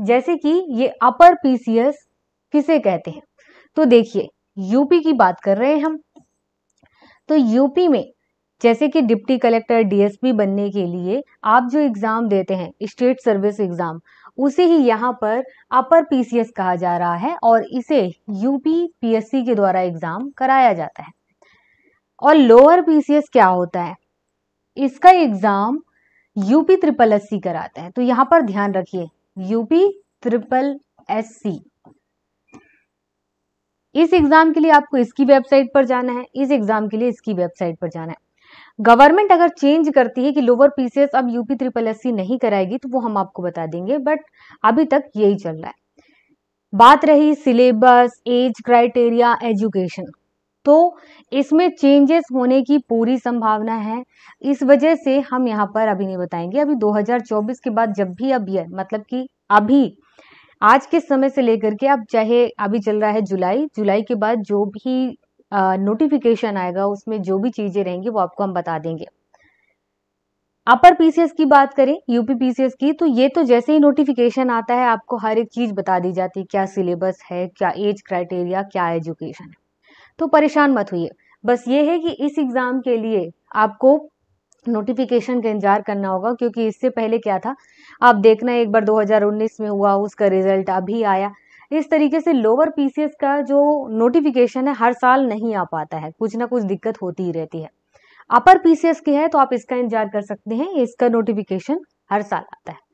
जैसे कि ये अपर पीसीएस किसे कहते हैं तो देखिए यूपी की बात कर रहे हैं हम तो यूपी में जैसे कि डिप्टी कलेक्टर डीएसपी बनने के लिए आप जो एग्ज़ाम देते हैं स्टेट सर्विस एग्ज़ाम उसे ही यहाँ पर अपर पीसीएस कहा जा रहा है और इसे यूपी पीएससी के द्वारा एग्ज़ाम कराया जाता है और लोअर पीसीएस क्या होता है इसका exam UP triple S C कराते हैं तो यहाँ पर ध्यान रखिए यूपी ट्रिपल एस सी इस एग्जाम के लिए आपको इसकी वेबसाइट पर जाना है इस एग्जाम के लिए इसकी वेबसाइट पर जाना है गवर्नमेंट अगर चेंज करती है कि लोअर पीसीएस अब यूपी ट्रिपल एस सी नहीं कराएगी तो वो हम आपको बता देंगे बट अभी तक यही चल रहा है बात रही सिलेबस एज क्राइटेरिया एजुकेशन तो इसमें चेंजेस होने की पूरी संभावना है इस वजह से हम यहाँ पर अभी नहीं बताएंगे अभी 2024 के बाद जब भी अब ये मतलब कि अभी आज के समय से लेकर के अब चाहे अभी चल रहा है जुलाई जुलाई के बाद जो भी नोटिफिकेशन आएगा उसमें जो भी चीज़ें रहेंगी वो आपको हम बता देंगे अपर पीसीएस की बात करें यूपी पीसीएस की तो ये तो जैसे ही नोटिफिकेशन आता है आपको हर एक चीज़ बता दी जाती है क्या सिलेबस है क्या एज क्राइटेरिया क्या एजुकेशन है तो परेशान मत हुई बस ये है कि इस एग्ज़ाम के लिए आपको नोटिफिकेशन का इंतजार करना होगा क्योंकि इससे पहले क्या था आप देखना एक बार 2019 में हुआ उसका रिजल्ट अभी आया इस तरीके से लोअर पीसीएस का जो नोटिफिकेशन है हर साल नहीं आ पाता है कुछ ना कुछ दिक्कत होती ही रहती है अपर पीसीएस की है तो आप इसका इंतजार कर सकते हैं इसका नोटिफिकेशन हर साल आता है